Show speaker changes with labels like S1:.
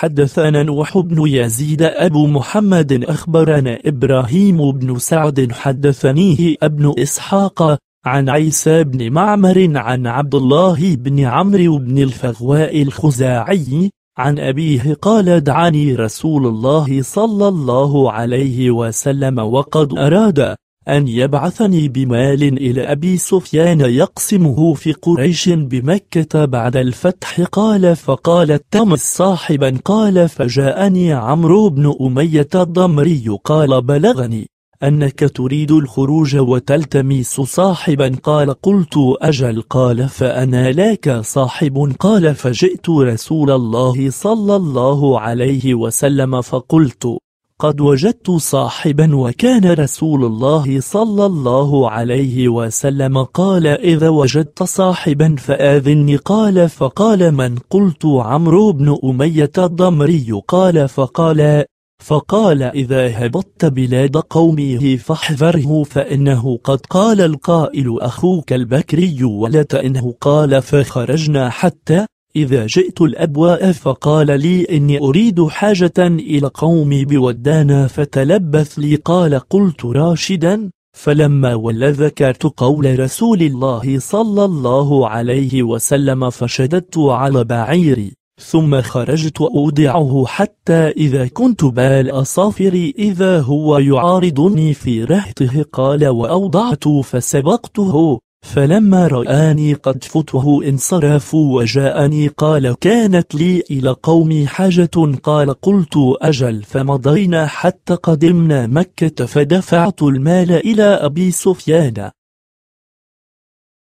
S1: حدثنا نوح بن يزيد أبو محمد أخبرنا إبراهيم بن سعد حدثنيه ابن إسحاق عن عيسى بن معمر عن عبد الله بن عمرو بن الفغواء الخزاعي عن أبيه قال دعاني رسول الله صلى الله عليه وسلم وقد أراد أن يبعثني بمال إلى أبي سفيان يقسمه في قريش بمكة بعد الفتح قال فقال تم صاحبا قال فجاءني عمرو بن أمية الضمري قال بلغني أنك تريد الخروج وتلتمس صاحبا قال قلت أجل قال فأنا لك صاحب قال فجئت رسول الله صلى الله عليه وسلم فقلت قد وجدت صاحبا وكان رسول الله صلى الله عليه وسلم قال إذا وجدت صاحبا فآذني قال فقال من قلت عمرو بن أمية الضمري قال فقال فقال إذا هبطت بلاد قومه فاحذره فإنه قد قال القائل أخوك البكري ولتئنه قال فخرجنا حتى إذا جئت الأبواء فقال لي إني أريد حاجة إلى قومي بودانا فتلبث لي قال قلت راشدا فلما ولى ذكرت قول رسول الله صلى الله عليه وسلم فشددت على بعيري ثم خرجت أودعه حتى إذا كنت بال أصافر إذا هو يعارضني في رهته قال وأوضعت فسبقته فلما رآني قد فته انصرفوا وجاءني قال كانت لي إلى قومي حاجة قال قلت أجل فمضينا حتى قدمنا مكة فدفعت المال إلى أبي سفيان